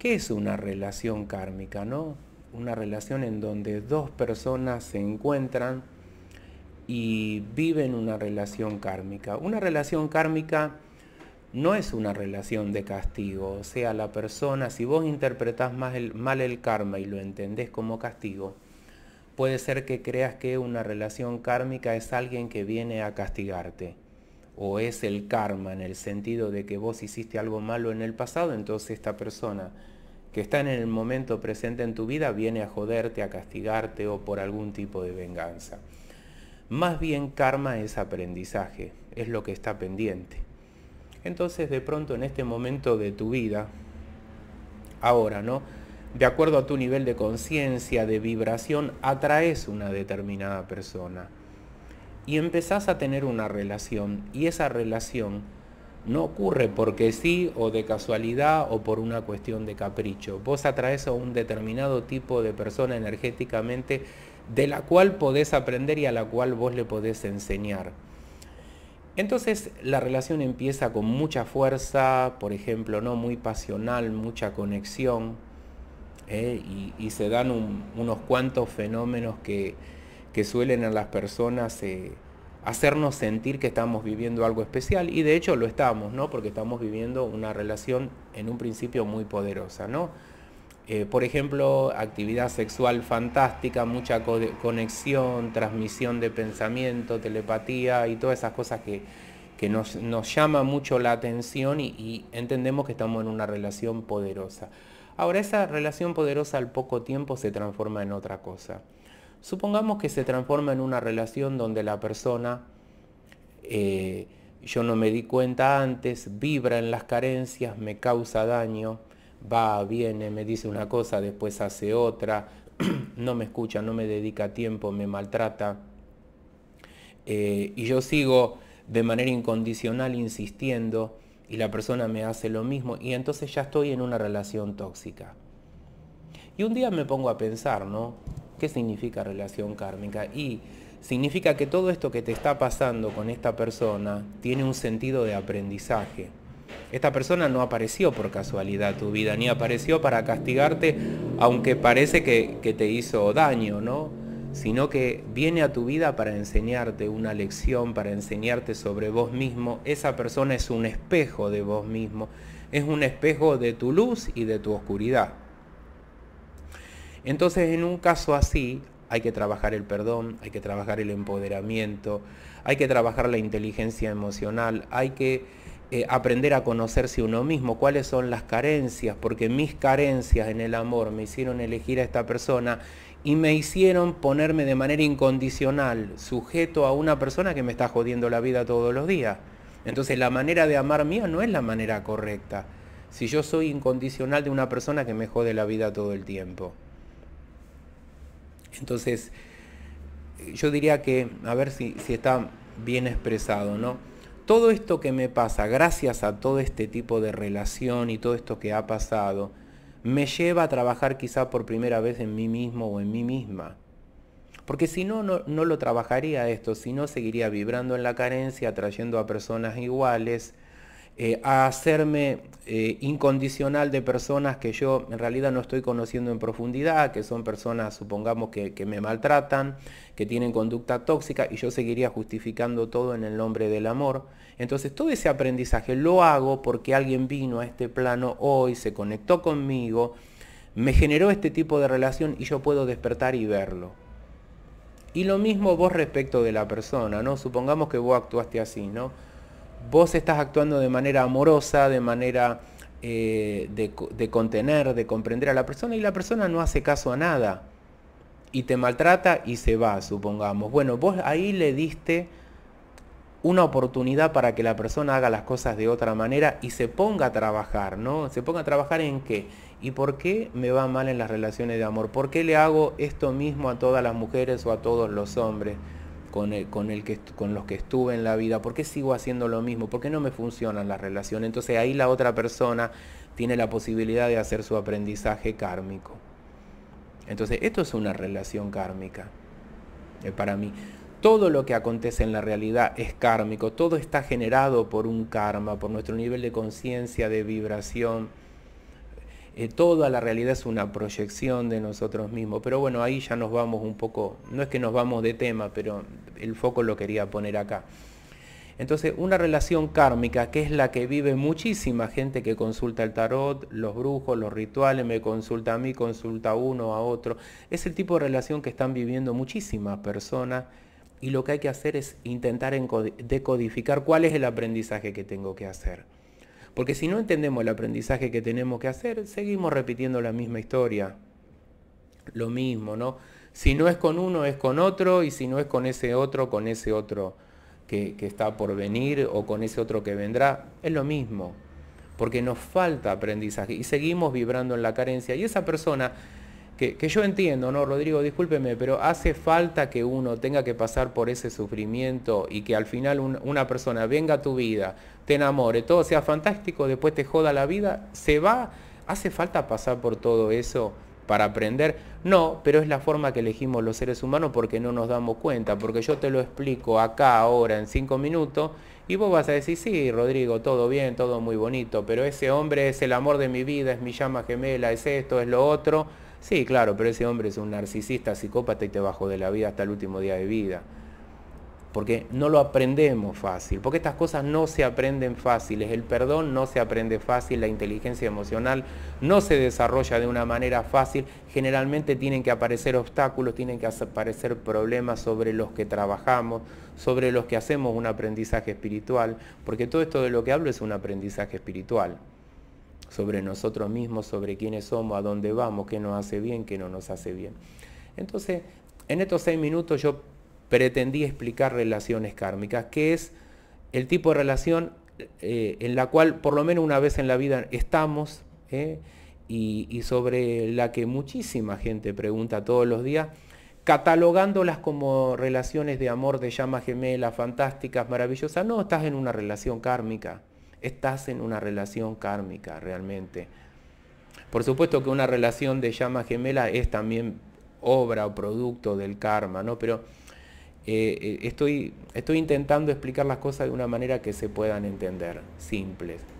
¿Qué es una relación kármica, no? Una relación en donde dos personas se encuentran y viven una relación kármica. Una relación kármica no es una relación de castigo, o sea, la persona, si vos interpretás más mal el karma y lo entendés como castigo, puede ser que creas que una relación kármica es alguien que viene a castigarte o es el karma en el sentido de que vos hiciste algo malo en el pasado, entonces esta persona que está en el momento presente en tu vida viene a joderte, a castigarte o por algún tipo de venganza. Más bien karma es aprendizaje, es lo que está pendiente. Entonces de pronto en este momento de tu vida, ahora, ¿no? De acuerdo a tu nivel de conciencia, de vibración, atraes una determinada persona y empezás a tener una relación y esa relación no ocurre porque sí o de casualidad o por una cuestión de capricho. Vos atraes a un determinado tipo de persona energéticamente de la cual podés aprender y a la cual vos le podés enseñar. Entonces la relación empieza con mucha fuerza, por ejemplo, no muy pasional, mucha conexión, ¿eh? y, se dan unos cuantos fenómenos que, que suelen a las personas eh, hacernos sentir que estamos viviendo algo especial y de hecho lo estamos, ¿no? Porque estamos viviendo una relación en un principio muy poderosa, ¿no? Eh, por ejemplo, actividad sexual fantástica, mucha conexión, transmisión de pensamiento, telepatía y todas esas cosas que, nos, nos, llama mucho la atención y entendemos que estamos en una relación poderosa. Ahora, esa relación poderosa al poco tiempo se transforma en otra cosa. Supongamos que se transforma en una relación donde la persona, eh, yo no me di cuenta antes, vibra en las carencias, me causa daño, va, viene, me dice una cosa, después hace otra, no me escucha, no me dedica tiempo, me maltrata. Eh, y yo sigo de manera incondicional insistiendo y la persona me hace lo mismo y entonces ya estoy en una relación tóxica. Y un día me pongo a pensar, ¿no? ¿Qué significa relación kármica? Y significa que todo esto que te está pasando con esta persona tiene un sentido de aprendizaje. Esta persona no apareció por casualidad a tu vida, ni apareció para castigarte, aunque parece que, que te hizo daño, ¿no? Sino que viene a tu vida para enseñarte una lección, para enseñarte sobre vos mismo. Esa persona es un espejo de vos mismo, es un espejo de tu luz y de tu oscuridad. Entonces, en un caso así, hay que trabajar el perdón, hay que trabajar el empoderamiento, hay que trabajar la inteligencia emocional, hay que eh, aprender a conocerse uno mismo, cuáles son las carencias, porque mis carencias en el amor me hicieron elegir a esta persona y me hicieron ponerme de manera incondicional, sujeto a una persona que me está jodiendo la vida todos los días. Entonces la manera de amar mía no es la manera correcta, si yo soy incondicional de una persona que me jode la vida todo el tiempo. Entonces, yo diría que, a ver si, está bien expresado, ¿no? Todo esto que me pasa, gracias a todo este tipo de relación y todo esto que ha pasado, me lleva a trabajar quizá por primera vez en mí mismo o en mí misma. Porque si no, no, lo trabajaría esto, si no seguiría vibrando en la carencia, atrayendo a personas iguales, eh, a hacerme eh, incondicional de personas que yo en realidad no estoy conociendo en profundidad, que son personas, supongamos, que, que, me maltratan, que tienen conducta tóxica, y yo seguiría justificando todo en el nombre del amor. Entonces, todo ese aprendizaje lo hago porque alguien vino a este plano hoy, se conectó conmigo, me generó este tipo de relación y yo puedo despertar y verlo. Y lo mismo vos respecto de la persona, ¿no? Supongamos que vos actuaste así, ¿no? vos estás actuando de manera amorosa, de manera eh, de, de, contener, de comprender a la persona y la persona no hace caso a nada y te maltrata y se va, supongamos. Bueno, vos ahí le diste una oportunidad para que la persona haga las cosas de otra manera y se ponga a trabajar, ¿no? Se ponga a trabajar en qué y por qué me va mal en las relaciones de amor, por qué le hago esto mismo a todas las mujeres o a todos los hombres con, el, los que estuve en la vida, ¿por qué sigo haciendo lo mismo? ¿Por qué no me funcionan las relaciones? Entonces ahí la otra persona tiene la posibilidad de hacer su aprendizaje kármico. Entonces esto es una relación kármica eh, para mí. Todo lo que acontece en la realidad es kármico, todo está generado por un karma, por nuestro nivel de conciencia, de vibración eh, toda la realidad es una proyección de nosotros mismos. Pero bueno, ahí ya nos vamos un poco, no es que nos vamos de tema, pero el foco lo quería poner acá. Entonces, una relación kármica, que es la que vive muchísima gente que consulta el tarot, los brujos, los rituales, me consulta a mí, consulta a uno, a otro. Es el tipo de relación que están viviendo muchísimas personas y lo que hay que hacer es intentar decodificar cuál es el aprendizaje que tengo que hacer. Porque si no entendemos el aprendizaje que tenemos que hacer, seguimos repitiendo la misma historia. Lo mismo, ¿no? Si no es con uno, es con otro, y si no es con ese otro, con ese otro que, está por venir o con ese otro que vendrá, es lo mismo. Porque nos falta aprendizaje y seguimos vibrando en la carencia. Y esa persona que, yo entiendo, ¿no, Rodrigo? Discúlpeme, pero hace falta que uno tenga que pasar por ese sufrimiento y que al final una persona venga a tu vida, te enamore, todo sea fantástico, después te joda la vida, se va. ¿Hace falta pasar por todo eso para aprender? No, pero es la forma que elegimos los seres humanos porque no nos damos cuenta, porque yo te lo explico acá, ahora, en cinco minutos, y vos vas a decir, sí, Rodrigo, todo bien, todo muy bonito, pero ese hombre es el amor de mi vida, es mi llama gemela, es esto, es lo otro Sí, claro, pero ese hombre es un narcisista, psicópata y te bajó de la vida hasta el último día de vida. Porque no lo aprendemos fácil, porque estas cosas no se aprenden fáciles. El perdón no se aprende fácil, la inteligencia emocional no se desarrolla de una manera fácil. Generalmente tienen que aparecer obstáculos, tienen que aparecer problemas sobre los que trabajamos, sobre los que hacemos un aprendizaje espiritual, porque todo esto de lo que hablo es un aprendizaje espiritual sobre nosotros mismos, sobre quiénes somos, a dónde vamos, qué nos hace bien, qué no nos hace bien. Entonces, en estos seis minutos yo pretendí explicar relaciones kármicas, que es el tipo de relación eh, en la cual por lo menos una vez en la vida estamos ¿eh? y, y sobre la que muchísima gente pregunta todos los días catalogándolas como relaciones de amor, de llamas gemelas, fantásticas, maravillosas. No, estás en una relación kármica estás en una relación kármica realmente. Por supuesto que una relación de llama gemela es también obra o producto del karma, ¿no? Pero eh, eh, estoy, estoy intentando explicar las cosas de una manera que se puedan entender, simples.